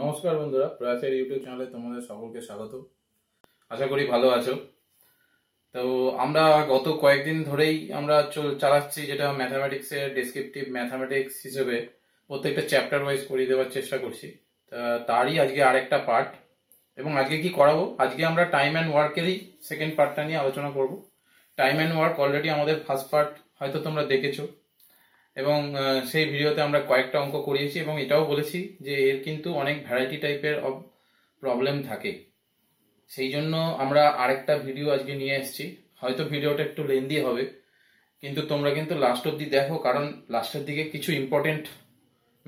নমস্কার বন্ধুরা প্রয়াসের ইউটিউব চ্যানেলে তোমাদের সকলকে স্বাগত আশা করি ভালো আছো তো আমরা গত কয়েকদিন ধরেই আমরা চালাচ্ছি যেটা ম্যাথামেটিক্সের ডিসক্রিপটিভ ম্যাথামেটিক্স হিসেবে প্রত্যেকটা চ্যাপ্টার ওয়াইজ করিয়ে দেওয়ার চেষ্টা করছি তারই আজকে আরেকটা পার্ট এবং আজকে কি করাবো আজকে আমরা টাইম অ্যান্ড ওয়ার্কেরই সেকেন্ড পার্টটা নিয়ে আলোচনা করব টাইম অ্যান্ড ওয়ার্ক অলরেডি আমাদের ফার্স্ট পার্ট হয়তো তোমরা দেখেছো এবং সেই ভিডিওতে আমরা কয়েকটা অঙ্ক করিয়েছি এবং এটাও বলেছি যে এর কিন্তু অনেক ভ্যারাইটি টাইপের অব প্রবলেম থাকে সেই জন্য আমরা আরেকটা ভিডিও আজকে নিয়ে এসেছি হয়তো ভিডিওটা একটু লেন্দি হবে কিন্তু তোমরা কিন্তু লাস্ট অব্দি দেখো কারণ লাস্টের দিকে কিছু ইম্পর্টেন্ট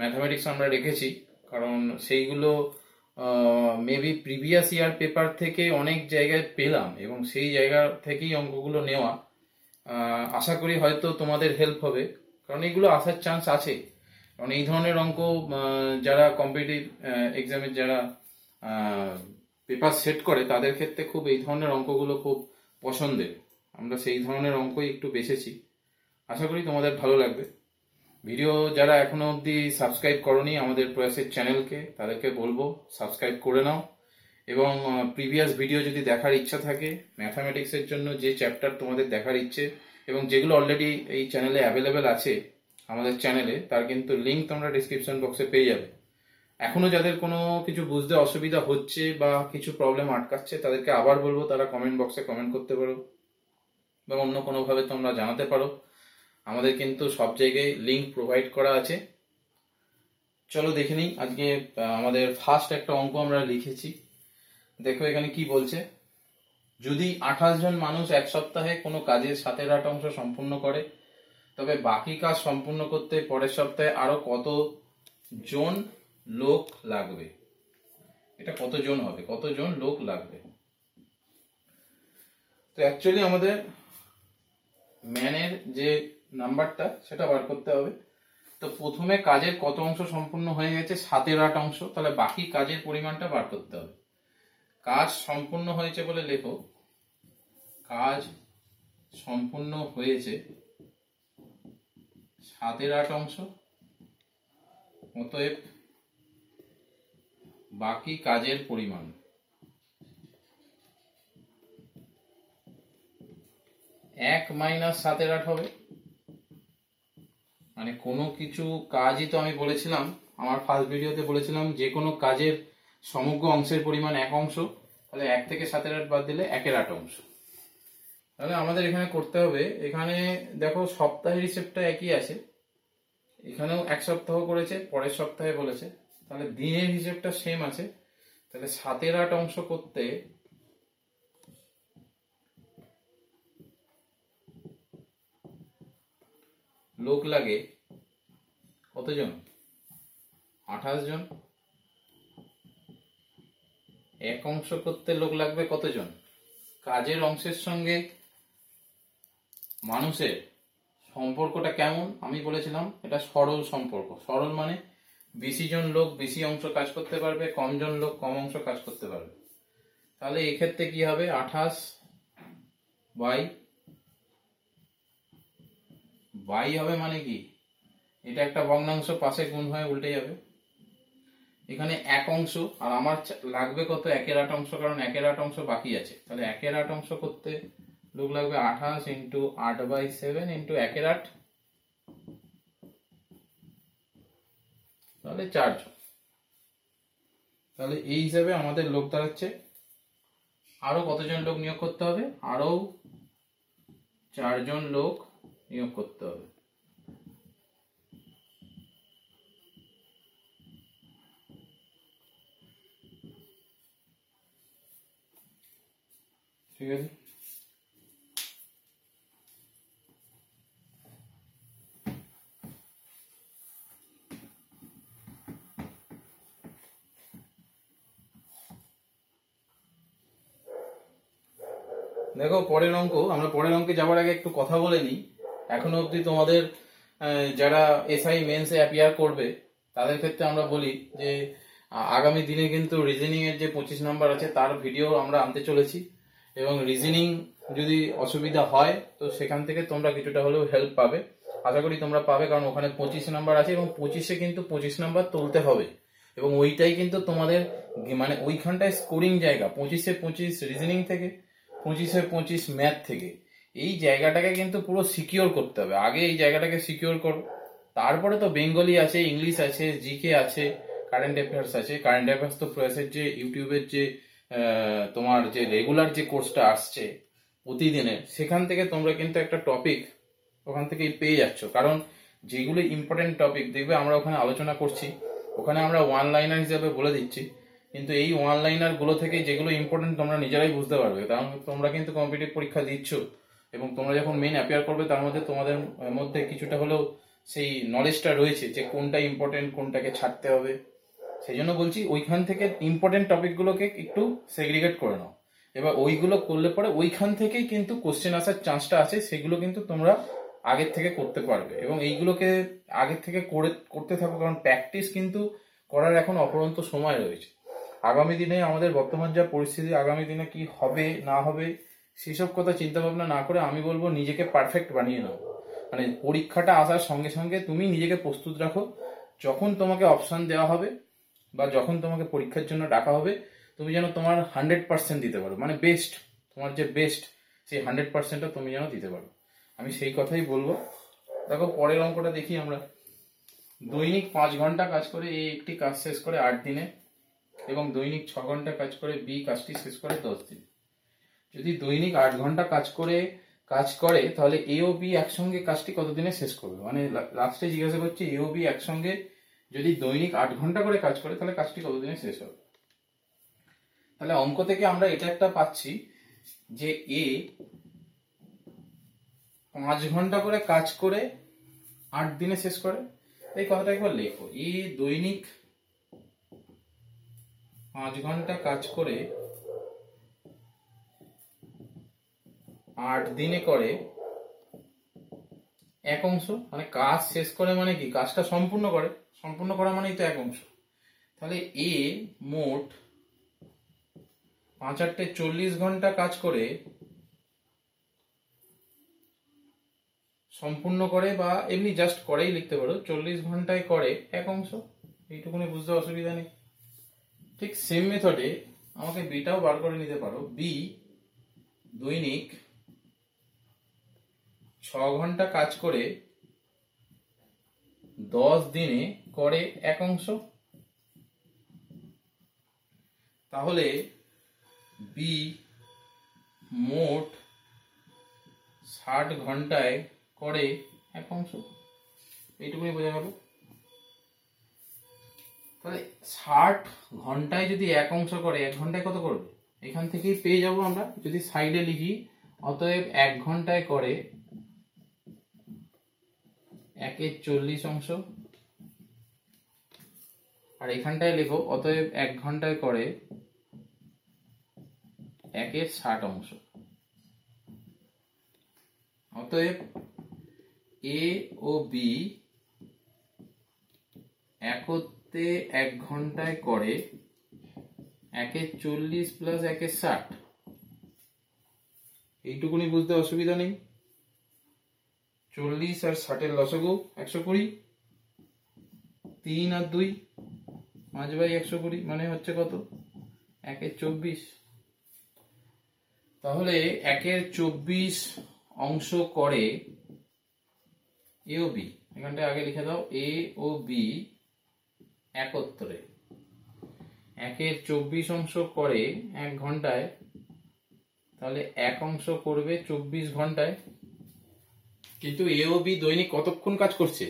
ম্যাথামেটিক্স আমরা রেখেছি কারণ সেইগুলো মেবি প্রিভিয়াস ইয়ার পেপার থেকে অনেক জায়গায় পেলাম এবং সেই জায়গা থেকেই অঙ্কগুলো নেওয়া আশা করি হয়তো তোমাদের হেল্প হবে কারণ এগুলো আসার চান্স আছে কারণ এই ধরনের অঙ্ক যারা কম্পিটিভ এক্সামের যারা পেপার সেট করে তাদের ক্ষেত্রে খুব এই ধরনের অঙ্কগুলো খুব পছন্দের আমরা সেই ধরনের অঙ্কই একটু বেছেছি আশা করি তোমাদের ভালো লাগবে ভিডিও যারা এখনো অবধি সাবস্ক্রাইব করনি আমাদের প্রয়াসের চ্যানেলকে তাদেরকে বলবো সাবস্ক্রাইব করে নাও এবং প্রিভিয়াস ভিডিও যদি দেখার ইচ্ছা থাকে ম্যাথামেটিক্সের জন্য যে চ্যাপ্টার তোমাদের দেখার ইচ্ছে এবং যেগুলো অলরেডি এই চ্যানেলে অ্যাভেলেবেল আছে আমাদের চ্যানেলে তার কিন্তু লিঙ্ক তোমরা ডিসক্রিপশন বক্সে পেয়ে যাবে এখনও যাদের কোনো কিছু বুঝতে অসুবিধা হচ্ছে বা কিছু প্রবলেম আটকাচ্ছে তাদেরকে আবার বলবো তারা কমেন্ট বক্সে কমেন্ট করতে পারো বা অন্য কোনোভাবে তোমরা জানাতে পারো আমাদের কিন্তু সব জায়গায় লিঙ্ক প্রোভাইড করা আছে চলো দেখে নিই আজকে আমাদের ফার্স্ট একটা অঙ্ক আমরা লিখেছি দেখো এখানে কি বলছে যদি আঠাশ জন মানুষ এক সপ্তাহে কোনো কাজের সাতের আট অংশ সম্পূর্ণ করে তবে বাকি কাজ সম্পূর্ণ করতে পরের সপ্তাহে আরো কত জন লোক লাগবে এটা কতজন হবে কতজন লোক লাগবে তো অ্যাকচুয়ালি আমাদের ম্যানের যে নাম্বারটা সেটা বার করতে হবে তো প্রথমে কাজের কত অংশ সম্পূর্ণ হয়ে গেছে সাতের আট অংশ তাহলে বাকি কাজের পরিমাণটা বার করতে হবে কাজ সম্পূর্ণ হয়েছে বলে লেখো কাজ সম্পূর্ণ হয়েছে সাতের আট অংশ অতএব বাকি কাজের পরিমাণ এক মাইনাস সাতের আট হবে মানে কোনো কিছু কাজই তো আমি বলেছিলাম আমার ফার্স্ট ভিডিওতে বলেছিলাম যে কোনো কাজের সমগ্র অংশের পরিমাণ এক অংশ তাহলে এক থেকে সাতের আট বাদ দিলে একের আট অংশ তাহলে আমাদের এখানে করতে হবে এখানে দেখো সপ্তাহের হিসেবটা একই আছে এখানেও এক সপ্তাহ করেছে পরের সপ্তাহে বলেছে তাহলে দিনের হিসেবটা সেম আছে তাহলে সাতের আট অংশ করতে লোক লাগে কতজন আঠাশ জন এক অংশ করতে লোক লাগবে কতজন কাজের অংশের সঙ্গে মানুষের সম্পর্কটা কেমন আমি বলেছিলাম এটা সরল সম্পর্ক সরল মানে বেশি জন লোক বেশি অংশ কাজ করতে পারবে কম জন লোক কম অংশ কাজ করতে পারবে তাহলে এক্ষেত্রে কি হবে আঠাশ বাই বাই হবে মানে কি এটা একটা ভগ্নাংশ পাশে গুণ হয়ে উল্টে যাবে এখানে এক অংশ আর আমার লাগবে কত একের আট অংশ কারণ একের আট অংশ বাকি আছে তাহলে একের আট অংশ করতে লোক লাগবে আঠাশ ইন্টু আট বাই সেভেন ইন্টু একের আট তাহলে চারজন তাহলে এই হিসাবে আমাদের লোক দাঁড়াচ্ছে আরও কতজন লোক নিয়োগ করতে হবে আরও চারজন লোক নিয়োগ করতে হবে ঠিক আছে দেখো পরের অঙ্ক আমরা পরের অঙ্কে যাওয়ার আগে একটু কথা বলে নিই এখনো অবধি তোমাদের যারা এসআই মেন্সে অ্যাপিয়ার করবে তাদের ক্ষেত্রে আমরা বলি যে আগামী দিনে কিন্তু এর যে পঁচিশ নাম্বার আছে তার ভিডিও আমরা আনতে চলেছি এবং রিজনিং যদি অসুবিধা হয় তো সেখান থেকে তোমরা কিছুটা হলেও হেল্প পাবে আশা করি তোমরা পাবে কারণ ওখানে পঁচিশ নাম্বার আছে এবং পঁচিশে কিন্তু পঁচিশ নাম্বার তুলতে হবে এবং ওইটাই কিন্তু তোমাদের মানে ওইখানটায় স্কোরিং জায়গা পঁচিশে পঁচিশ রিজনিং থেকে পঁচিশে পঁচিশ ম্যাথ থেকে এই জায়গাটাকে কিন্তু পুরো সিকিওর করতে হবে আগে এই জায়গাটাকে সিকিওর করো তারপরে তো বেঙ্গলি আছে ইংলিশ আছে জিকে আছে কারেন্ট অ্যাফেয়ার্স আছে কারেন্ট অ্যাফেয়ার্স তো প্রয়াসের যে ইউটিউবের যে তোমার যে রেগুলার যে কোর্সটা আসছে প্রতিদিনে সেখান থেকে তোমরা কিন্তু একটা টপিক ওখান থেকে পেয়ে যাচ্ছ কারণ যেগুলো ইম্পর্টেন্ট টপিক দেখবে আমরা ওখানে আলোচনা করছি ওখানে আমরা ওয়ান লাইনার হিসাবে বলে দিচ্ছি কিন্তু এই ওয়ান লাইনারগুলো থেকে যেগুলো ইম্পর্টেন্ট তোমরা নিজেরাই বুঝতে পারবে কারণ তোমরা কিন্তু কম্পিটিভ পরীক্ষা দিচ্ছ এবং তোমরা যখন মেন অ্যাপিয়ার করবে তার মধ্যে তোমাদের মধ্যে কিছুটা হলেও সেই নলেজটা রয়েছে যে কোনটা ইম্পর্টেন্ট কোনটাকে ছাড়তে হবে সেই জন্য বলছি ওইখান থেকে ইম্পর্টেন্ট টপিকগুলোকে একটু সেগ্রিগেট করে নাও এবার ওইগুলো করলে পরে ওইখান থেকেই কিন্তু কোশ্চেন আসার চান্সটা আছে সেগুলো কিন্তু তোমরা আগের থেকে করতে পারবে এবং এইগুলোকে আগের থেকে করে করতে থাকো কারণ প্র্যাকটিস কিন্তু করার এখন অপরন্ত সময় রয়েছে আগামী দিনে আমাদের বর্তমান যা পরিস্থিতি আগামী দিনে কি হবে না হবে সেসব কথা চিন্তা ভাবনা না করে আমি বলবো নিজেকে পারফেক্ট বানিয়ে নাও মানে পরীক্ষাটা আসার সঙ্গে সঙ্গে তুমি নিজেকে প্রস্তুত রাখো যখন তোমাকে অপশান দেওয়া হবে বা যখন তোমাকে পরীক্ষার জন্য ডাকা হবে তুমি যেন তোমার হান্ড্রেড পার্সেন্ট দিতে পারো মানে বেস্ট তোমার যে বেস্ট সেই হান্ড্রেড পার্সেন্টটা তুমি যেন দিতে পারো আমি সেই কথাই বলবো দেখো পরের অঙ্কটা দেখি আমরা দৈনিক পাঁচ ঘন্টা কাজ করে এ একটি কাজ শেষ করে আট দিনে এবং দৈনিক ছ ঘন্টা কাজ করে বি কাজটি শেষ করে দশ দিন যদি দৈনিক আট ঘন্টা কাজ করে কাজ করে তাহলে এ ও বি একসঙ্গে কাজটি কতদিনে শেষ করবে মানে লাস্টে জিজ্ঞাসা করছি এ ও বি একসঙ্গে যদি দৈনিক আট ঘন্টা করে কাজ করে তাহলে কাজটি কতদিনে শেষ হবে তাহলে অঙ্ক থেকে আমরা এটা একটা পাচ্ছি যে এ পাঁচ ঘন্টা করে কাজ করে আট দিনে শেষ করে এই কথাটা একবার লেখো এ দৈনিক পাঁচ ঘন্টা কাজ করে আট দিনে করে এক অংশ মানে কাজ শেষ করে মানে কি কাজটা সম্পূর্ণ করে সম্পূর্ণ করা মানেই তো এক অংশ তাহলে এ মোট পাঁচ আটটে চল্লিশ ঘন্টা কাজ করে সম্পূর্ণ করে বা এমনি জাস্ট করেই লিখতে পারো চল্লিশ ঘন্টায় করে এক অংশ এইটুকুনি বুঝতে অসুবিধা নেই ঠিক সেম মেথডে আমাকে বিটাও বার করে নিতে পারো বি দৈনিক ছ ঘন্টা কাজ করে দশ দিনে করে এক অংশ তাহলে বি মোট ষাট ঘন্টায় করে এক অংশ এইটুকুই বোঝা গেল তাহলে ষাট ঘন্টায় যদি এক অংশ করে এক ঘন্টায় কত করবে এখান থেকেই পেয়ে যাব আমরা যদি সাইডে লিখি অতএব এক ঘন্টায় করে একের চল্লিশ অংশ আর এখানটায় লেখো অতএব এক ঘন্টায় করে একের ষাট অংশ অতএব এ ও বি একত্রে এক ঘন্টায় করে একের চল্লিশ প্লাস একের ষাট এইটুকুনি বুঝতে অসুবিধা নেই চল্লিশ আর ষাটের লসগু একশো কুড়ি তিন আর দুই পাঁচ বাই একশো কুড়ি মানে হচ্ছে কত একের চব্বিশ তাহলে একের চব্বিশ অংশ করে এ ও বি এখানটায় আগে লিখে দাও এ ও বি একত্রে একের চব্বিশ অংশ করে এক ঘন্টায় তাহলে এক অংশ করবে চব্বিশ ঘন্টায় কিন্তু এওবি দৈনিক কতক্ষণ কাজ করছে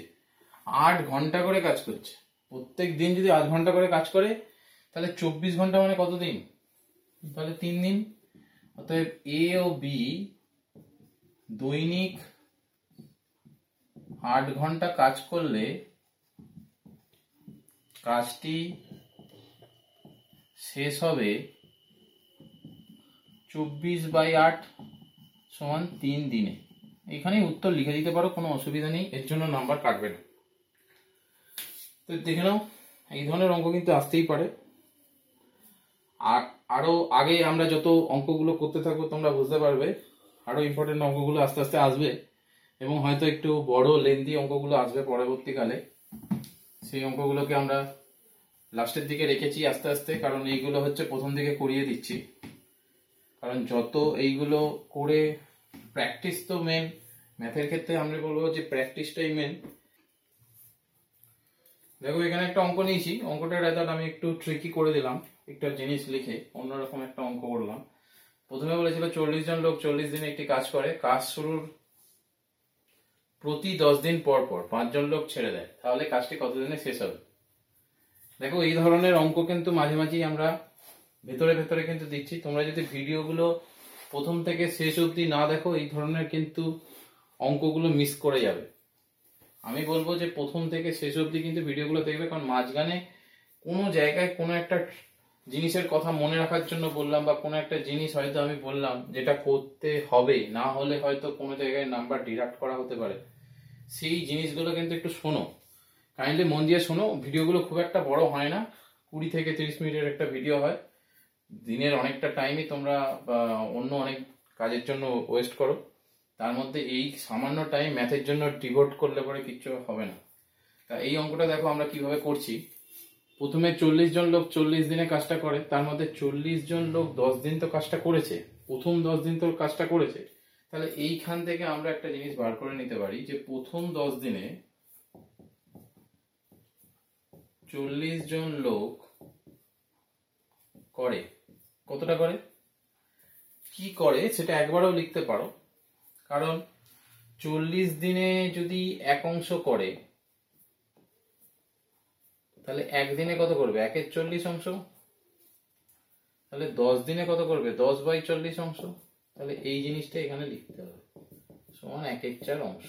আট ঘন্টা করে কাজ করছে প্রত্যেক দিন যদি আট ঘন্টা করে কাজ করে তাহলে চব্বিশ ঘন্টা মানে কত দিন তাহলে তিন দিন অতএব এ ও বি দৈনিক আট ঘন্টা কাজ করলে কাজটি শেষ হবে চব্বিশ বাই আট সমান তিন দিনে এখানেই উত্তর লিখে দিতে পারো কোনো অসুবিধা নেই এর জন্য নাম্বার কাটবে না তো দেখে নাও এই ধরনের অঙ্ক কিন্তু আসতেই পারে আর আরও আগে আমরা যত অঙ্কগুলো করতে থাকবো তোমরা বুঝতে পারবে আরও ইম্পর্টেন্ট অঙ্কগুলো আস্তে আস্তে আসবে এবং হয়তো একটু বড় লেন্দি অঙ্কগুলো আসবে পরবর্তীকালে সেই অঙ্কগুলোকে আমরা লাস্টের দিকে রেখেছি আস্তে আস্তে কারণ এইগুলো হচ্ছে প্রথম দিকে করিয়ে দিচ্ছি কারণ যত এইগুলো করে প্র্যাকটিস তো মেন ম্যাথের ক্ষেত্রে আমরা বলবো যে প্র্যাকটিসটাই মেন দেখো এখানে একটা অঙ্ক নিয়েছি অঙ্কটা রেজাল্ট আমি একটু ট্রিকি করে দিলাম একটা জিনিস লিখে অন্যরকম একটা অঙ্ক করলাম প্রথমে বলেছিল চল্লিশ জন লোক চল্লিশ দিনে একটি কাজ করে কাজ শুরুর প্রতি দশ দিন পর পর পাঁচজন লোক ছেড়ে দেয় তাহলে কাজটি কতদিনে শেষ হবে দেখো এই ধরনের অঙ্ক কিন্তু মাঝে মাঝেই আমরা ভেতরে ভেতরে কিন্তু দিচ্ছি তোমরা যদি ভিডিওগুলো প্রথম থেকে শেষ অবধি না দেখো এই ধরনের কিন্তু অঙ্কগুলো মিস করে যাবে আমি বলবো যে প্রথম থেকে শেষ অবধি কিন্তু ভিডিওগুলো দেখবে কারণ মাঝখানে কোনো জায়গায় কোনো একটা জিনিসের কথা মনে রাখার জন্য বললাম বা কোনো একটা জিনিস হয়তো আমি বললাম যেটা করতে হবে না হলে হয়তো কোনো জায়গায় নাম্বার ডিডাক্ট করা হতে পারে সেই জিনিসগুলো কিন্তু একটু শোনো কাইন্ডলি মন দিয়ে শোনো ভিডিওগুলো খুব একটা বড় হয় না কুড়ি থেকে তিরিশ মিনিটের একটা ভিডিও হয় দিনের অনেকটা টাইমই তোমরা অন্য অনেক কাজের জন্য ওয়েস্ট করো তার মধ্যে এই সামান্য টাইম ম্যাথের জন্য ডিভোট করলে পরে কিচ্ছু হবে না তা এই অঙ্কটা দেখো আমরা কিভাবে করছি প্রথমে চল্লিশ জন লোক চল্লিশ দিনে কাজটা করে তার মধ্যে চল্লিশ জন লোক দশ দিন তো কাজটা করেছে প্রথম দশ দিন তো কাজটা করেছে তাহলে এইখান থেকে আমরা একটা জিনিস বার করে নিতে পারি যে প্রথম দশ দিনে চল্লিশ জন লোক করে কতটা করে কি করে সেটা একবারও লিখতে পারো কারণ চল্লিশ দিনে যদি এক অংশ করে তাহলে একদিনে কত করবে একের চল্লিশ অংশ তাহলে দশ দিনে কত করবে দশ বাই চল্লিশ অংশ তাহলে এই জিনিসটা এখানে লিখতে হবে সমান এক এক চার অংশ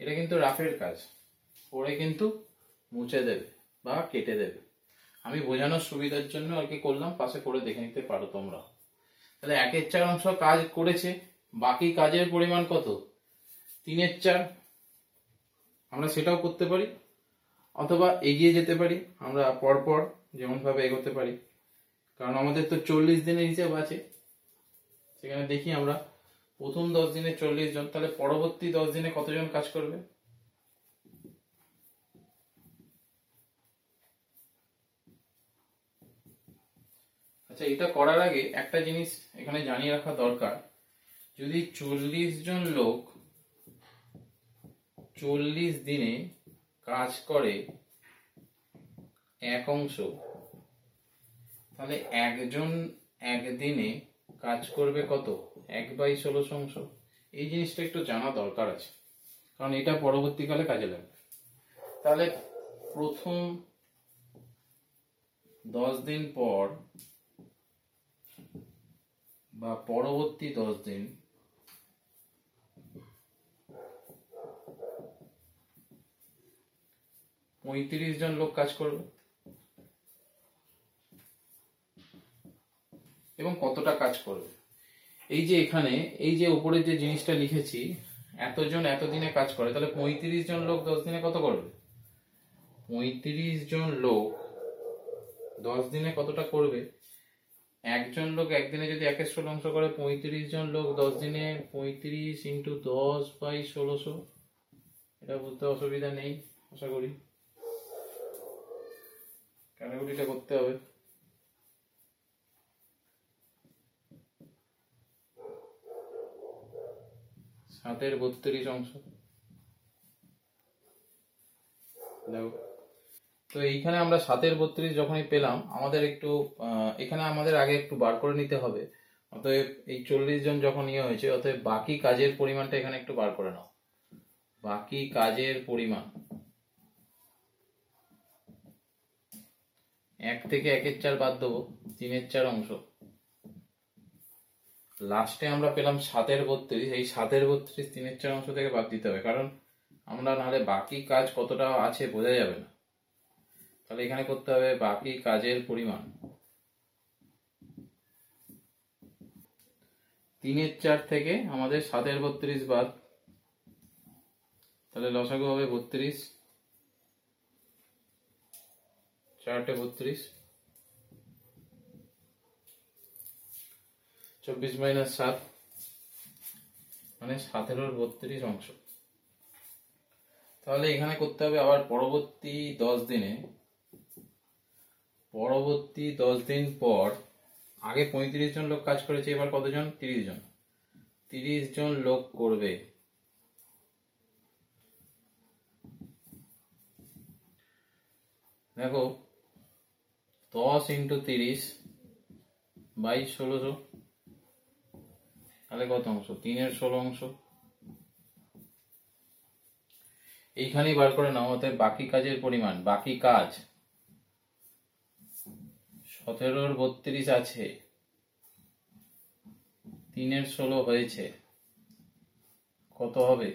এটা কিন্তু রাফের কাজ পরে কিন্তু মুছে দেবে বা কেটে দেবে আমি বোঝানোর সুবিধার জন্য আর কি করলাম পাশে করে দেখে নিতে পারো তোমরা তাহলে একের চার অংশ কাজ করেছে বাকি কাজের পরিমাণ কত তিনের চার আমরা সেটাও করতে পারি অথবা এগিয়ে যেতে পারি আমরা পরপর যেমনভাবে এগোতে পারি কারণ আমাদের তো চল্লিশ দিনের হিসেব আছে সেখানে দেখি আমরা প্রথম দশ দিনে চল্লিশ জন তাহলে পরবর্তী দশ দিনে কতজন কাজ করবে আচ্ছা এটা করার আগে একটা জিনিস এখানে জানিয়ে রাখা দরকার যদি চল্লিশ জন লোক চল্লিশ দিনে কাজ করে এক অংশ তাহলে একজন একদিনে কাজ করবে কত এক বাই ষোলো অংশ এই জিনিসটা একটু জানা দরকার আছে কারণ এটা পরবর্তীকালে কাজে লাগবে তাহলে প্রথম দশ দিন পর বা পরবর্তী দশ দিন পঁয়ত্রিশ জন লোক কাজ করবে এবং কতটা কাজ করবে এই যে এখানে এই যে উপরে যে জিনিসটা লিখেছি এতজন এতদিনে কাজ করে তাহলে পঁয়ত্রিশ জন লোক দশ দিনে কত করবে পঁয়ত্রিশ জন লোক দশ দিনে কতটা করবে একজন লোক একদিনে যদি এক একশো অংশ করে পঁয়ত্রিশ জন লোক দশ দিনে পঁয়ত্রিশ ইন্টু দশ বাই ষোলোশো এটা বলতে অসুবিধা নেই আশা করি ক্যাটাগরিটা করতে হবে সাতের বত্রিশ অংশ দেখো তো এইখানে আমরা সাতের বত্রিশ যখনই পেলাম আমাদের একটু এখানে আমাদের আগে একটু বার করে নিতে হবে অতএব এই চল্লিশ জন যখন ইয়ে হয়েছে অতএব বাকি কাজের পরিমাণটা এখানে একটু বার করে নাও বাকি কাজের পরিমাণ এক থেকে একের চার বাদ দেবো তিনের চার অংশ লাস্টে আমরা পেলাম সাতের বত্রিশ এই সাতের বত্রিশ তিনের চার অংশ থেকে বাদ দিতে হবে কারণ আমরা নাহলে বাকি কাজ কতটা আছে বোঝা যাবে না তাহলে এখানে করতে হবে বাকি কাজের পরিমাণ তিনের চার থেকে আমাদের সাতের বত্রিশ বাদ তাহলে লসাগু হবে বত্রিশ চারটে বত্রিশ চব্বিশ মাইনাস সাত মানে সাতেরোর বত্রিশ অংশ তাহলে এখানে করতে হবে আবার পরবর্তী দশ দিনে পরবর্তী দশ দিন পর আগে পঁয়ত্রিশ জন লোক কাজ করেছে এবার কতজন তিরিশ জন তিরিশ জন লোক করবে দেখো দশ ইন্টু তিরিশ বাইশ ষোলোশো তাহলে কত অংশ তিনের ষোলো অংশ এইখানেই বার করে নাও বাকি কাজের পরিমাণ বাকি কাজ সতেরোর বত্রিশ আছে তিনের ষোলো হয়েছে কত হবে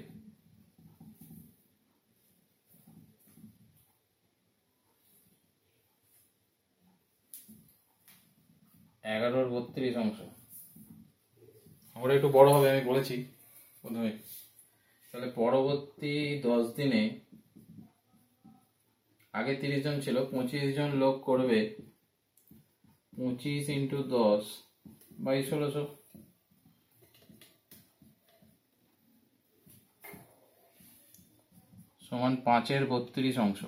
এগারোর বত্রিশ অংশ ওটা একটু বড় হবে আমি বলেছি প্রথমে তাহলে পরবর্তী দশ দিনে আগে তিরিশ জন ছিল পঁচিশ জন লোক করবে পঁচিশ ইন্টু দশ বাই ষোলোশো সমান পাঁচের বত্রিশ অংশ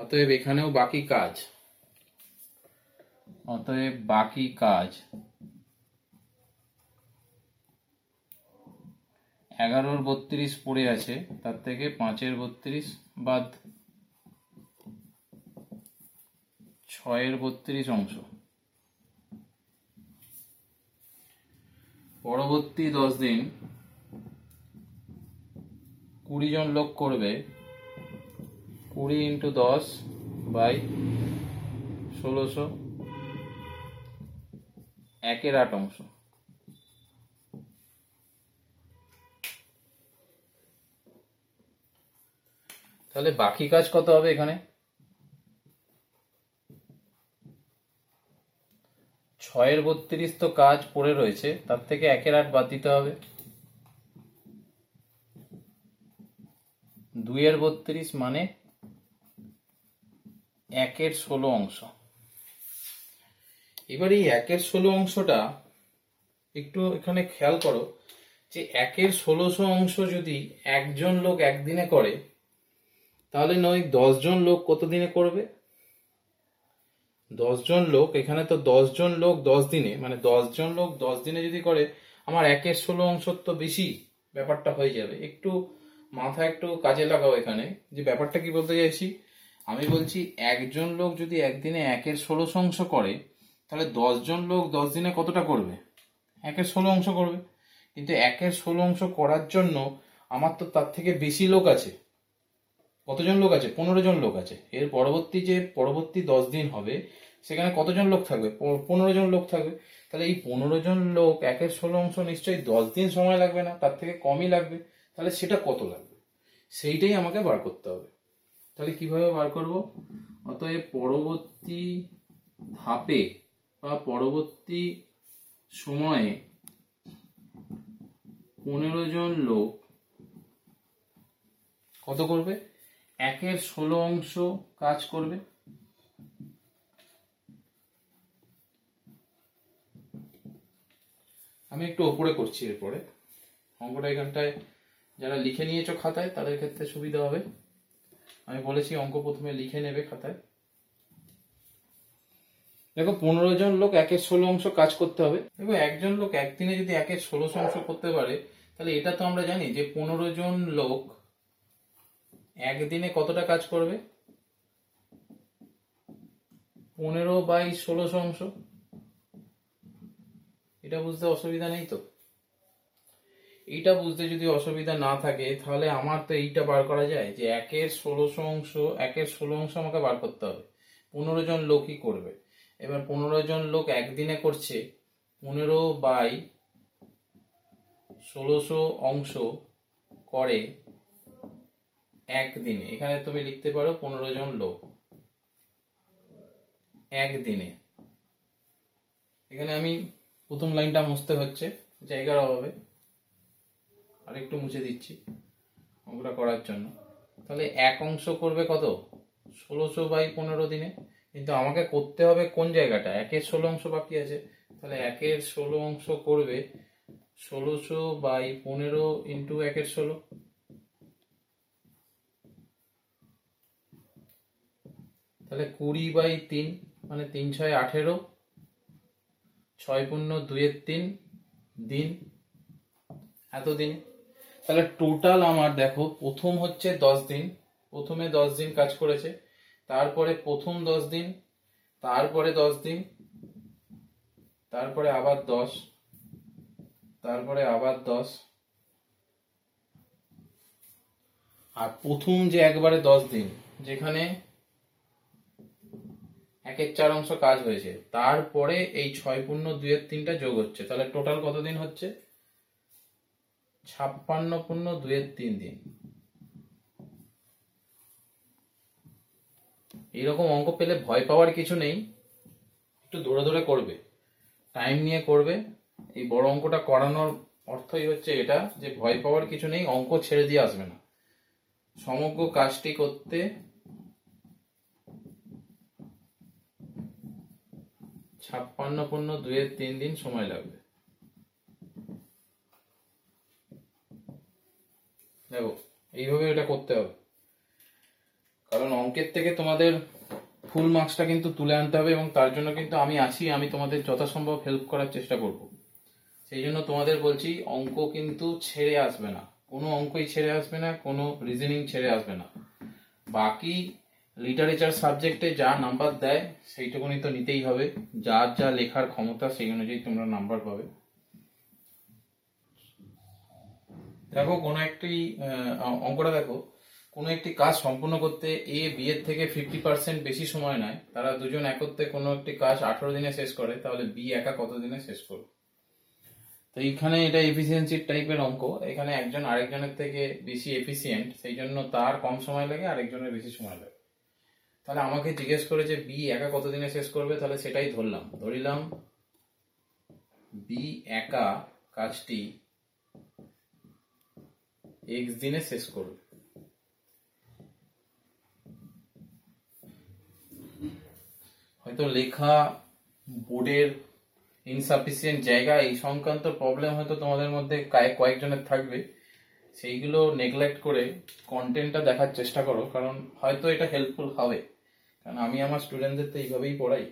অতএব এখানেও বাকি কাজ অতএব বাকি কাজ এগারোর বত্রিশ পড়ে আছে তার থেকে পাঁচের বত্রিশ বাদ ছয়ের বত্রিশ অংশ পরবর্তী দশ দিন কুড়ি জন লোক করবে কুড়ি ইন্টু দশ বাই ষোলোশো একের আট অংশ তাহলে বাকি কাজ কত হবে এখানে ছয়ের বত্রিশ তো কাজ পড়ে রয়েছে তার থেকে একের আট বাদ দিতে হবে দুইয়ের বত্রিশ মানে একের ষোলো অংশ এবার এই একের ষোলো অংশটা একটু এখানে খেয়াল করো যে একের ষোলোশো অংশ যদি একজন লোক একদিনে করে তাহলে নয় দশজন লোক কত দিনে করবে দশজন লোক এখানে তো দশজন লোক দশ দিনে মানে দশজন লোক দশ দিনে যদি করে আমার একের ষোলো অংশ তো বেশি ব্যাপারটা হয়ে যাবে একটু মাথা একটু কাজে লাগাও এখানে যে ব্যাপারটা কি বলতে চাইছি আমি বলছি একজন লোক যদি একদিনে একের ষোলো অংশ করে তাহলে দশজন লোক দশ দিনে কতটা করবে একের ষোলো অংশ করবে কিন্তু একের ষোলো অংশ করার জন্য আমার তো তার থেকে বেশি লোক আছে কতজন লোক আছে পনেরো জন লোক আছে এর পরবর্তী যে পরবর্তী দশ দিন হবে সেখানে কতজন লোক থাকবে পনেরো জন লোক থাকবে তাহলে এই পনেরো জন লোক একের ষোলো অংশ নিশ্চয়ই দশ দিন সময় লাগবে না তার থেকে কমই লাগবে তাহলে সেটা কত লাগবে সেইটাই আমাকে বার করতে হবে তাহলে কিভাবে বার করব অতএব পরবর্তী ধাপে বা পরবর্তী সময়ে পনেরো জন লোক কত করবে একের ষোলো অংশ কাজ করবে আমি একটু ওপরে করছি এরপরে অঙ্কটা এখানটায় যারা লিখে নিয়েছ খাতায় তাদের ক্ষেত্রে সুবিধা হবে আমি বলেছি অঙ্ক প্রথমে লিখে নেবে খাতায় দেখো পনেরো জন লোক একের ষোলো অংশ কাজ করতে হবে দেখো একজন লোক একদিনে যদি একের ষোলোশো অংশ করতে পারে তাহলে এটা তো আমরা জানি যে পনেরো জন লোক একদিনে কতটা কাজ করবে পনেরো বাই ষোলো অংশ এটা বুঝতে অসুবিধা নেই তো এটা বুঝতে যদি অসুবিধা না থাকে তাহলে আমার তো এইটা বার করা যায় যে একের ষোলোশো অংশ একের ষোলো অংশ আমাকে বার করতে হবে পনেরো জন লোকই করবে এবার পনেরো জন লোক একদিনে করছে পনেরো বাই ষোলোশো অংশ করে একদিনে এখানে তুমি লিখতে পারো পনেরো জন লোক একদিনে এখানে আমি প্রথম লাইনটা মুছতে হচ্ছে জায়গার অভাবে আর একটু মুছে দিচ্ছি ওগুলা করার জন্য তাহলে এক অংশ করবে কত ষোলোশো বাই পনেরো দিনে কিন্তু আমাকে করতে হবে কোন জায়গাটা একের ষোলো অংশ বাকি আছে তাহলে একের ষোলো অংশ করবে ষোলোশো বাই পনেরো ইন্টু একের ষোলো তাহলে কুড়ি বাই তিন মানে তিন ছয় আঠেরো ছয় পূর্ণ দুয়ের তিন দিন এতদিন তাহলে টোটাল আমার দেখো প্রথম হচ্ছে দশ দিন প্রথমে দশ দিন কাজ করেছে তারপরে প্রথম দশ দিন তারপরে দশ দিন তারপরে আবার দশ তারপরে আবার দশ আর প্রথম যে একবারে দশ দিন যেখানে একের চার অংশ কাজ হয়েছে তারপরে এই ছয় পূর্ণ দুয়ের তিনটা যোগ হচ্ছে তাহলে টোটাল কতদিন হচ্ছে ছাপ্পান্ন পূর্ণ দুয়ের তিন দিন এইরকম অঙ্ক পেলে ভয় পাওয়ার কিছু নেই একটু ধরে ধরে করবে টাইম নিয়ে করবে এই বড় অঙ্কটা করানোর অর্থই হচ্ছে এটা যে ভয় পাওয়ার কিছু নেই অঙ্ক ছেড়ে দিয়ে আসবে না সমগ্র কাজটি করতে ছাপ্পান্ন পণ্য দুয়ের তিন দিন সময় লাগবে দেখো এইভাবে এটা করতে হবে কারণ অঙ্কের থেকে তোমাদের ফুল মার্কসটা কিন্তু তুলে আনতে হবে এবং তার জন্য কিন্তু আমি আছি আমি তোমাদের যথাসম্ভব হেল্প করার চেষ্টা করব সেই জন্য তোমাদের বলছি অঙ্ক কিন্তু ছেড়ে আসবে না কোনো অঙ্কই ছেড়ে আসবে না কোনো রিজনিং ছেড়ে আসবে না বাকি লিটারেচার সাবজেক্টে যা নাম্বার দেয় সেইটুকুনি তো নিতেই হবে যার যা লেখার ক্ষমতা সেই অনুযায়ী তোমরা নাম্বার পাবে দেখো কোনো একটি অঙ্কটা দেখো কোনো একটি কাজ সম্পূর্ণ করতে এ বি এর থেকে ফিফটি পার্সেন্ট বেশি সময় নেয় তারা দুজন একত্রে কোনো একটি কাজ আঠারো দিনে শেষ করে তাহলে বি একা কত দিনে শেষ করবে তো এইখানে এটা এফিসিয়েন্সির টাইপের অঙ্ক এখানে একজন আরেকজনের থেকে বেশি এফিসিয়েন্ট সেই জন্য তার কম সময় লাগে আরেকজনের বেশি সময় লাগে তাহলে আমাকে জিজ্ঞেস করে যে বি একা কতদিনে শেষ করবে তাহলে সেটাই ধরলাম ধরিলাম বি একা কাজটি এক্স দিনে শেষ করবে হয়তো লেখা বোর্ডের ইনসাফিসিয়েন্ট জায়গা এই সংক্রান্ত প্রবলেম হয়তো তোমাদের মধ্যে কয়েকজনের থাকবে সেইগুলো নেগলেক্ট করে কন্টেন্টটা দেখার চেষ্টা করো কারণ হয়তো এটা হেল্পফুল হবে কারণ আমি আমার স্টুডেন্টদের তো এইভাবেই পড়াই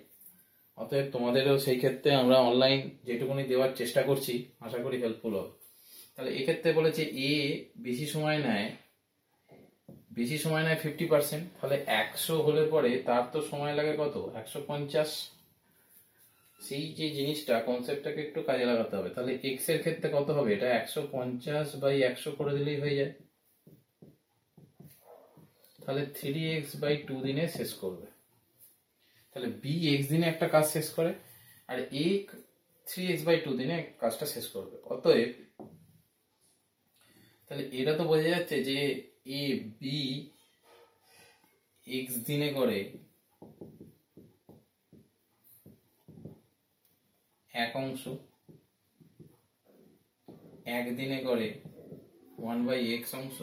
অতএব তোমাদেরও সেই ক্ষেত্রে আমরা অনলাইন যেটুকুনি দেওয়ার চেষ্টা করছি আশা করি হেল্পফুল হবে তাহলে এক্ষেত্রে বলেছে এ বেশি সময় নেয় বেশি সময় নেয় ফিফটি পার্সেন্ট তাহলে একশো হলে পরে তার তো সময় লাগে কত একশো পঞ্চাশ সেই যে জিনিসটা কনসেপ্টটাকে একটু কাজে লাগাতে হবে তাহলে এক্স এর ক্ষেত্রে কত হবে এটা একশো পঞ্চাশ বাই একশো করে দিলেই হয়ে যায় তাহলে থ্রি এক্স বাই টু দিনে শেষ করবে তাহলে বি এক্স দিনে একটা কাজ শেষ করে আর এ থ্রি এক্স বাই টু দিনে কাজটা শেষ করবে অতএব তাহলে এটা তো বোঝা যাচ্ছে যে এ বি এক্স দিনে করে এক অংশ একদিনে করে ওয়ান বাই এক্স অংশ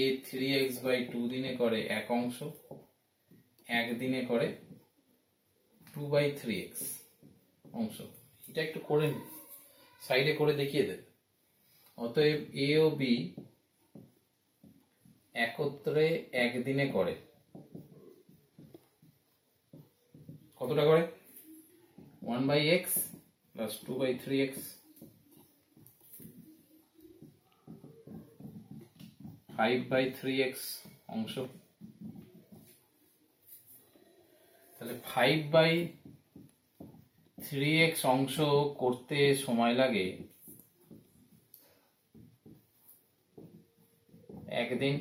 এ থ্রি এক্স বাই টু দিনে করে এক অংশ একদিনে করে টু বাই থ্রি এক্স অংশ এটা একটু করে নি সাইডে করে দেখিয়ে দেবে অতএব এ ও বি একত্রে একদিনে করে কতটা করে 1 by x plus 2 by 3x 5 by 3x অংশ তাহলে 5 by 3x অংশ করতে সময় লাগে একদিন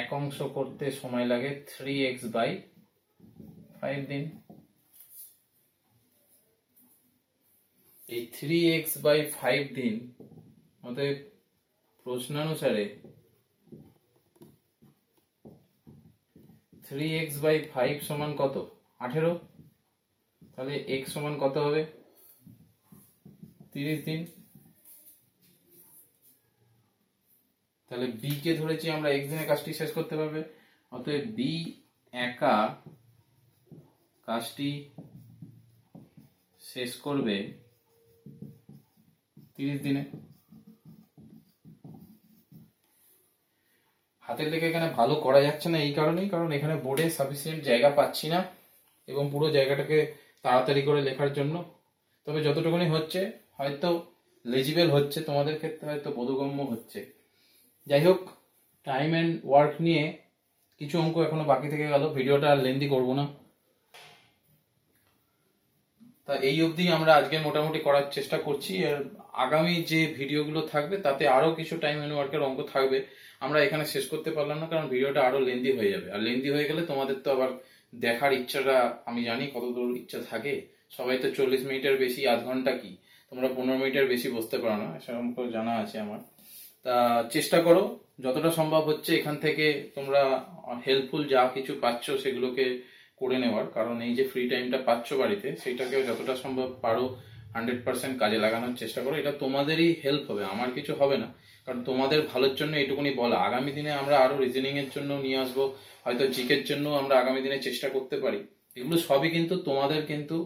এক অংশ করতে সময় লাগে থ্রি এক্স বাই ফাইভ দিন এই থ্রি এক্স বাই ফাইভ দিন অতএব প্রশ্নানুসারে থ্রি এক্স বাই ফাইভ সমান কত আঠেরো তাহলে এক্স সমান কত হবে তিরিশ দিন তাহলে বি কে ধরেছি আমরা এক দিনে কাজটি শেষ করতে পারবে অতএব বি একা কাজটি শেষ করবে তিরিশ দিনে হাতের লেখা এখানে ভালো করা যাচ্ছে না এই কারণেই কারণ এখানে বোর্ডে সাফিসিয়েন্ট জায়গা পাচ্ছি না এবং পুরো জায়গাটাকে তাড়াতাড়ি করে লেখার জন্য তবে যতটুকুনি হচ্ছে হয়তো লেজিবেল হচ্ছে তোমাদের ক্ষেত্রে হয়তো বোধগম্য হচ্ছে যাই হোক টাইম অ্যান্ড ওয়ার্ক নিয়ে কিছু অঙ্ক এখনো বাকি থেকে গেল ভিডিওটা আর লেন্দি করব না তা এই অবধি আমরা আজকে মোটামুটি করার চেষ্টা করছি আর আগামী যে ভিডিওগুলো থাকবে তাতে আরও কিছু টাইম অ্যান্ড ওয়ার্কের অঙ্ক থাকবে আমরা এখানে শেষ করতে পারলাম না কারণ ভিডিওটা আরও লেন্দি হয়ে যাবে আর লেন্দি হয়ে গেলে তোমাদের তো আবার দেখার ইচ্ছাটা আমি জানি কতদূর ইচ্ছা থাকে সবাই তো চল্লিশ মিনিটের বেশি আধ ঘন্টা কি তোমরা পনেরো মিনিটের বেশি বসতে পারো না সেরকম করে জানা আছে আমার তা চেষ্টা করো যতটা সম্ভব হচ্ছে এখান থেকে তোমরা হেল্পফুল যা কিছু পাচ্ছ সেগুলোকে করে নেওয়ার কারণ এই যে ফ্রি টাইমটা পাচ্ছ বাড়িতে সেটাকেও যতটা সম্ভব পারো হান্ড্রেড পার্সেন্ট কাজে লাগানোর চেষ্টা করো এটা তোমাদেরই হেল্প হবে আমার কিছু হবে না কারণ তোমাদের ভালোর জন্য এটুকুনি বলা আগামী দিনে আমরা আরও রিজনিংয়ের জন্য নিয়ে আসবো হয়তো জিকের জন্য আমরা আগামী দিনে চেষ্টা করতে পারি এগুলো সবই কিন্তু তোমাদের কিন্তু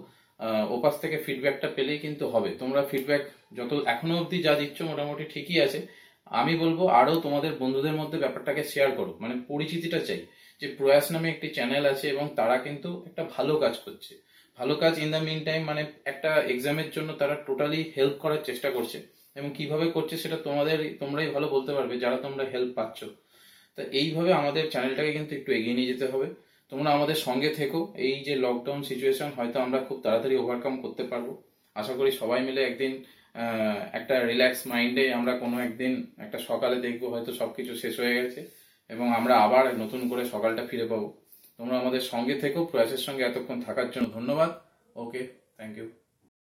ওপাস থেকে ফিডব্যাকটা পেলেই কিন্তু হবে তোমরা ফিডব্যাক যত এখনো অবধি যা দিচ্ছ মোটামুটি ঠিকই আছে আমি বলবো আরও তোমাদের বন্ধুদের মধ্যে ব্যাপারটাকে শেয়ার করো মানে পরিচিতিটা চাই যে প্রয়াস নামে একটি চ্যানেল আছে এবং তারা কিন্তু একটা ভালো কাজ করছে ভালো কাজ ইন দ্য মিন টাইম মানে একটা এক্সামের জন্য তারা টোটালি হেল্প করার চেষ্টা করছে এবং কিভাবে করছে সেটা তোমাদের তোমরাই ভালো বলতে পারবে যারা তোমরা হেল্প পাচ্ছ তা এইভাবে আমাদের চ্যানেলটাকে কিন্তু একটু এগিয়ে নিয়ে যেতে হবে তোমরা আমাদের সঙ্গে থেকো এই যে লকডাউন সিচুয়েশন হয়তো আমরা খুব তাড়াতাড়ি ওভারকাম করতে পারবো আশা করি সবাই মিলে একদিন একটা রিল্যাক্স মাইন্ডে আমরা কোনো একদিন একটা সকালে দেখবো হয়তো সব কিছু শেষ হয়ে গেছে এবং আমরা আবার নতুন করে সকালটা ফিরে পাবো তোমরা আমাদের সঙ্গে থেকো প্রয়াসের সঙ্গে এতক্ষণ থাকার জন্য ধন্যবাদ ওকে থ্যাংক ইউ